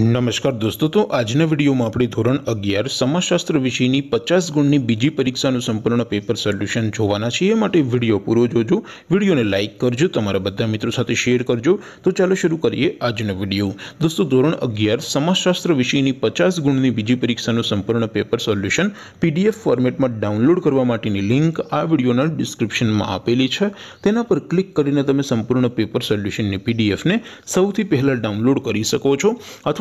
નમસ્કાર દોસ્તો તો આજના વિડીયોમાં આપણે ધોરણ અગિયાર સમાજશાસ્ત્ર વિષયની પચાસ ગુણની બીજી પરીક્ષાનું સંપૂર્ણ પેપર સોલ્યુશન જોવાના છીએ એ માટે વિડીયો પૂરો જોજો વિડીયોને લાઇક કરજો તમારા બધા મિત્રો સાથે શેર કરજો તો ચાલો શરૂ કરીએ આજનો વિડીયો દોસ્તો ધોરણ અગિયાર સમાજશાસ્ત્ર વિષયની પચાસ ગુણની બીજી પરીક્ષાનું સંપૂર્ણ પેપર સોલ્યુશન પીડીએફ ફોર્મેટમાં ડાઉનલોડ કરવા માટેની લિંક આ વિડીયોના ડિસ્ક્રિપ્શનમાં આપેલી છે તેના પર ક્લિક કરીને તમે સંપૂર્ણ પેપર સોલ્યુશનની પીડીએફને સૌથી પહેલાં ડાઉનલોડ કરી શકો છો અથવા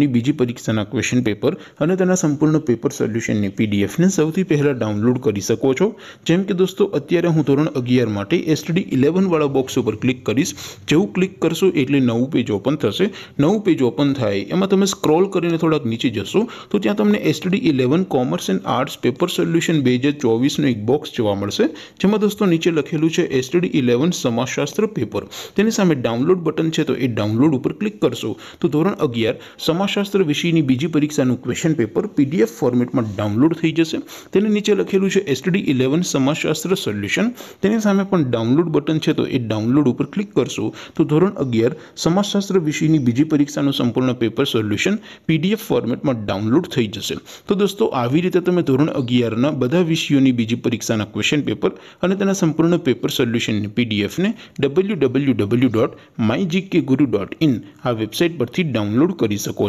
ની બીજી પરીક્ષાના ક્વેશ્ચન પેપર અને તેના સંપૂર્ણ પેપર સોલ્યુશન ને પીડીએફ ને સૌથી પહેલા ડાઉનલોડ કરી શકો છો જેમ કે દોસ્તો અત્યારે હું ધોરણ 11 માટે STD 11 વાળો બોક્સ ઉપર ક્લિક કરીશ જે હું ક્લિક કરશું એટલે નવું પેજ ઓપન થશે નવું પેજ ઓપન થાય એમાં તમે સ્ક્રોલ કરીને થોડક નીચે જશો તો ત્યાં તમને STD 11 commerce and arts paper solution page 24 નો એક બોક્સ જોવા મળશે જેમાં દોસ્તો નીચે લખેલું છે STD 11 સમાજશાસ્ત્ર પેપર તેની સામે ડાઉનલોડ બટન છે તો એ ડાઉનલોડ ઉપર ક્લિક કરશું તો ધોરણ 11 વ્યાકરણ શાસ્ત્ર વિષયની બીજી પરીક્ષાનો ક્વેશ્ચન પેપર પીડીએફ ફોર્મેટમાં ડાઉનલોડ થઈ જશે તેની નીચે લખેલું છે STD 11 સમાશ શાસ્ત્ર સોલ્યુશન તેની સામે પણ ડાઉનલોડ બટન છે તો એ ડાઉનલોડ ઉપર ક્લિક કરશું તો ધોરણ 11 સમાશ શાસ્ત્ર વિષયની બીજી પરીક્ષાનો સંપૂર્ણ પેપર સોલ્યુશન પીડીએફ ફોર્મેટમાં ડાઉનલોડ થઈ જશે તો દોસ્તો આવી રીતે તમે ધોરણ 11 ના બધા વિષયોની બીજી પરીક્ષાના ક્વેશ્ચન પેપર અને તેના સંપૂર્ણ પેપર સોલ્યુશન ને પીડીએફ ને www.mygkguru.in આ વેબસાઈટ પરથી ડાઉનલોડ કરી શકો